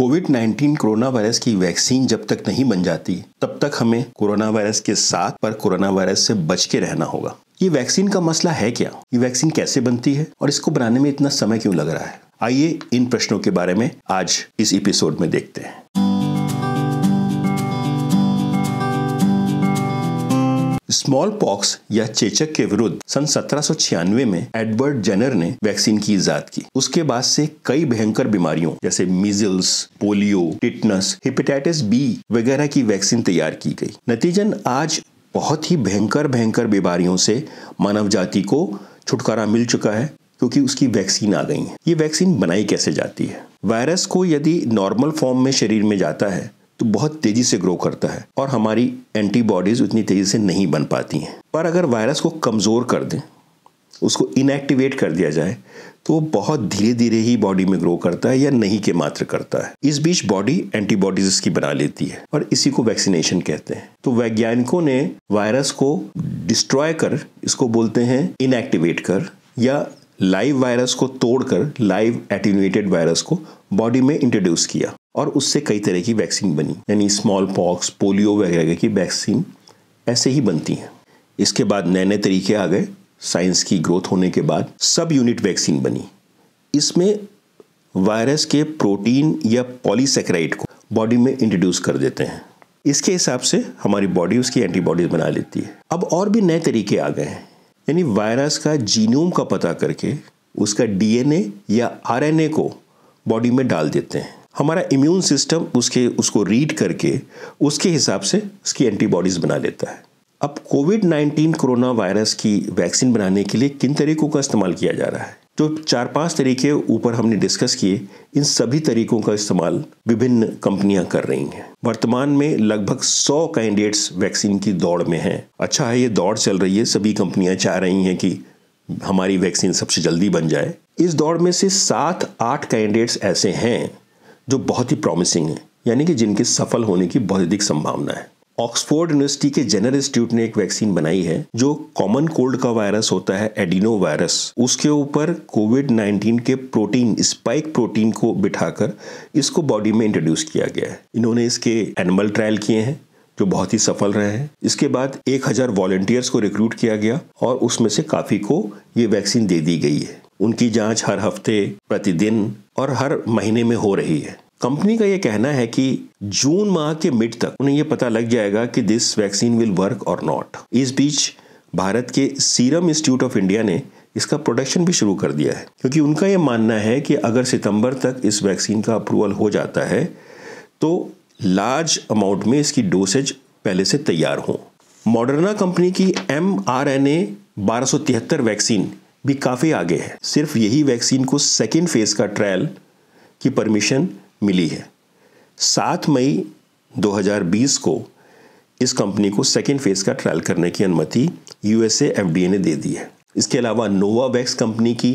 Covid 19 coronavirus की vaccine जब तक नहीं बन जाती तब तक हमें कोरोना वायरस के साथ पर कोरोना वायरस से बच के रहना होगा ये वैक्सीन का मसला है क्या ये वैक्सीन कैसे बनती है और इसको बनाने में इतना समय क्यों लग रहा है आइए इन प्रश्नों के बारे में आज इस एपिसोड में देखते हैं स्मॉल पॉक्स या चेचक के विरुद्ध सन सत्रह में एडवर्ड जेनर ने वैक्सीन की ईजाद की उसके बाद से कई भयंकर बीमारियों जैसे measles polio tetanus hepatitis B वगैरह की वैक्सीन तैयार की गई नतीजन आज बहुत ही भयंकर भयंकर बीमारियों से मानव जाति को छुटकारा मिल चुका है क्योंकि उसकी वैक्सीन आ गई है ये वैक्सीन बनाई कैसे जाती है वायरस को यदि नॉर्मल फॉर्म में शरीर में जाता है तो बहुत तेजी से ग्रो करता है और हमारी एंटीबॉडीज उतनी तेजी से नहीं बन पाती हैं पर अगर वायरस को कमज़ोर कर दें उसको इनएक्टिवेट कर दिया जाए तो वो बहुत धीरे धीरे ही बॉडी में ग्रो करता है या नहीं के मात्र करता है इस बीच बॉडी एंटीबॉडीज इसकी बना लेती है और इसी को वैक्सीनेशन कहते हैं तो वैज्ञानिकों ने वायरस को डिस्ट्रॉय कर इसको बोलते हैं इनएक्टिवेट कर या लाइव वायरस को तोड़कर लाइव एटीनुएटेड वायरस को बॉडी में इंट्रोड्यूस किया और उससे कई तरह की वैक्सीन बनी यानी स्मॉल पॉक्स पोलियो वगैरह की वैक्सीन ऐसे ही बनती हैं इसके बाद नए नए तरीके आ गए साइंस की ग्रोथ होने के बाद सब यूनिट वैक्सीन बनी इसमें वायरस के प्रोटीन या पॉलीसेक्राइड को बॉडी में इंट्रोड्यूस कर देते हैं इसके हिसाब से हमारी बॉडी उसकी एंटीबॉडीज बना लेती है अब और भी नए तरीके आ गए हैं यानी वायरस का जीनोम का पता करके उसका डीएनए या आरएनए को बॉडी में डाल देते हैं हमारा इम्यून सिस्टम उसके उसको रीड करके उसके हिसाब से उसकी एंटीबॉडीज़ बना लेता है अब कोविड 19 कोरोना वायरस की वैक्सीन बनाने के लिए किन तरीकों का इस्तेमाल किया जा रहा है जो चार पांच तरीके ऊपर हमने डिस्कस किए इन सभी तरीकों का इस्तेमाल विभिन्न कंपनियां कर रही हैं वर्तमान में लगभग 100 कैंडिडेट्स वैक्सीन की दौड़ में हैं अच्छा है ये दौड़ चल रही है सभी कंपनियां चाह रही हैं कि हमारी वैक्सीन सबसे जल्दी बन जाए इस दौड़ में से सात आठ कैंडिडेट्स ऐसे हैं जो बहुत ही प्रॉमिसिंग है यानी कि जिनके सफल होने की बहुत अधिक संभावना है ऑक्सफोर्ड यूनिवर्सिटी के जेनर इंस्टीट्यूट ने एक वैक्सीन बनाई है जो कॉमन कोल्ड का वायरस होता है एडिनो वायरस उसके ऊपर कोविड 19 के प्रोटीन स्पाइक प्रोटीन को बिठाकर इसको बॉडी में इंट्रोड्यूस किया गया है इन्होंने इसके एनिमल ट्रायल किए हैं जो बहुत ही सफल रहे हैं इसके बाद 1000 वॉलेंटियर्स को रिक्रूट किया गया और उसमें से काफ़ी को ये वैक्सीन दे दी गई है उनकी जांच हर हफ्ते प्रतिदिन और हर महीने में हो रही है कंपनी का यह कहना है कि जून माह के मिड तक उन्हें यह पता लग जाएगा कि दिस वैक्सीन विल वर्क और नॉट इस बीच भारत के सीरम इंस्टीट्यूट ऑफ इंडिया ने इसका प्रोडक्शन भी शुरू कर दिया है क्योंकि उनका यह मानना है कि अगर सितंबर तक इस वैक्सीन का अप्रूवल हो जाता है तो लार्ज अमाउंट में इसकी डोसेज पहले से तैयार हो मॉडर्ना कंपनी की एम आर एन ए बारह वैक्सीन भी काफ़ी आगे है सिर्फ यही वैक्सीन को सेकेंड फेज़ का ट्रायल की परमिशन मिली है सात मई 2020 को इस कंपनी को सेकेंड फेज़ का ट्रायल करने की अनुमति यूएसए एफडीए ने दे दी है इसके अलावा नोवा वैक्स कंपनी की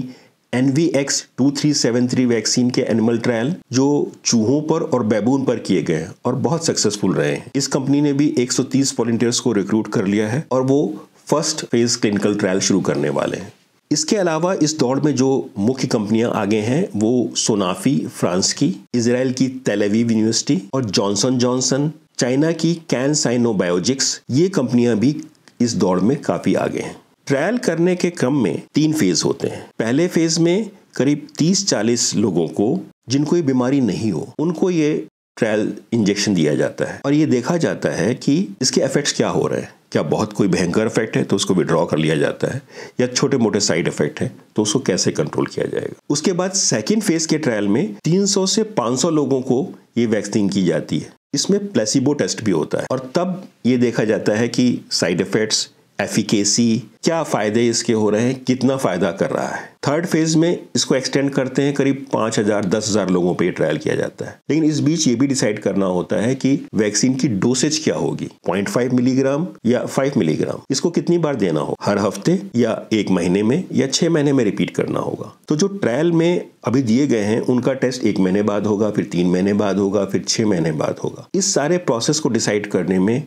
N V X two three seven three vaccine के एनिमल ट्रायल जो चूहों पर और बैबून पर किए गए हैं और बहुत सक्सेसफुल रहे हैं इस कंपनी ने भी 130 सौ को रिक्रूट कर लिया है और वो फर्स्ट फेज क्लिनिकल ट्रायल शुरू करने वाले हैं इसके अलावा इस दौड़ में जो मुख्य कंपनियां आगे हैं वो सोनाफी फ्रांस की इसराइल की तेलवीव यूनिवर्सिटी और जॉनसन जॉनसन चाइना की कैन साइनो बायोजिक्स ये कंपनियां भी इस दौड़ में काफ़ी आगे हैं ट्रायल करने के क्रम में तीन फेज होते हैं पहले फेज में करीब 30-40 लोगों को जिनको ये बीमारी नहीं हो उनको ये ट्रायल इंजेक्शन दिया जाता है और ये देखा जाता है कि इसके इफेक्ट्स क्या हो रहे हैं क्या बहुत कोई भयंकर इफेक्ट है तो उसको विड्रॉ कर लिया जाता है या छोटे मोटे साइड इफेक्ट है तो उसको कैसे कंट्रोल किया जाएगा उसके बाद सेकेंड फेज के ट्रायल में 300 से 500 लोगों को ये वैक्सीन की जाती है इसमें प्लेसिबो टेस्ट भी होता है और तब ये देखा जाता है कि साइड इफेक्ट्स एफिकेसी क्या फ़ायदे इसके हो रहे हैं कितना फ़ायदा कर रहा है थर्ड फेज में इसको एक्सटेंड करते हैं करीब पांच हज़ार दस हज़ार लोगों पर ट्रायल किया जाता है लेकिन इस बीच ये भी डिसाइड करना होता है कि वैक्सीन की डोसेज क्या होगी पॉइंट फाइव मिलीग्राम या फाइव मिलीग्राम इसको कितनी बार देना हो हर हफ्ते या एक महीने में या छह महीने में रिपीट करना होगा तो जो ट्रायल में अभी दिए गए हैं उनका टेस्ट एक महीने बाद होगा फिर तीन महीने बाद होगा फिर छह महीने बाद होगा इस सारे प्रोसेस को डिसाइड करने में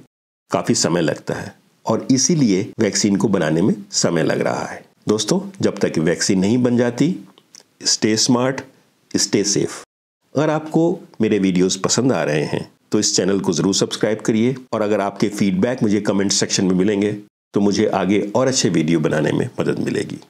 काफ़ी समय लगता है और इसीलिए वैक्सीन को बनाने में समय लग रहा है दोस्तों जब तक वैक्सीन नहीं बन जाती स्टे स्मार्ट स्टे सेफ अगर आपको मेरे वीडियोस पसंद आ रहे हैं तो इस चैनल को ज़रूर सब्सक्राइब करिए और अगर आपके फीडबैक मुझे कमेंट सेक्शन में मिलेंगे तो मुझे आगे और अच्छे वीडियो बनाने में मदद मिलेगी